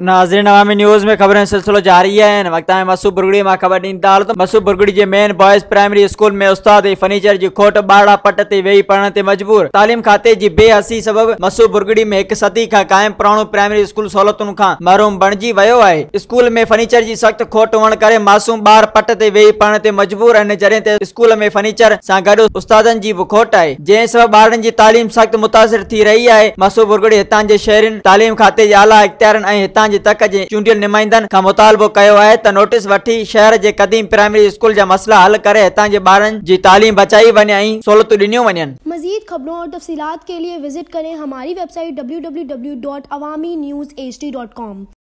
furniture जी सख़्तु खोट हुअण करे मासूम ॿार पट ते वेही पढ़ण ते मजबूर आहिनि फर्नीचर सां गॾु उस्तादनि जी बि खोट आहे जंहिंसां ॿारनि जी तालीम सख़्तु मुतासिर थी रही आहे मसू बुरगड़ी हितां जे तालीम खाते इख़्तियार ऐं सिंह तक के चूंडियल नुमाइंदनि का मुतालबो किया है तो नोटिस वी शहर के क़दीम प्राइमरी स्कूल जा मसला हल कर हितां जे ॿारनि तालीम बचाई वन सहूलत सहूलियतूं वन मज़ीद ख़बरों और तफसीत के लिए विज़िट करें हमारी website W W W dot Awami news H D dot com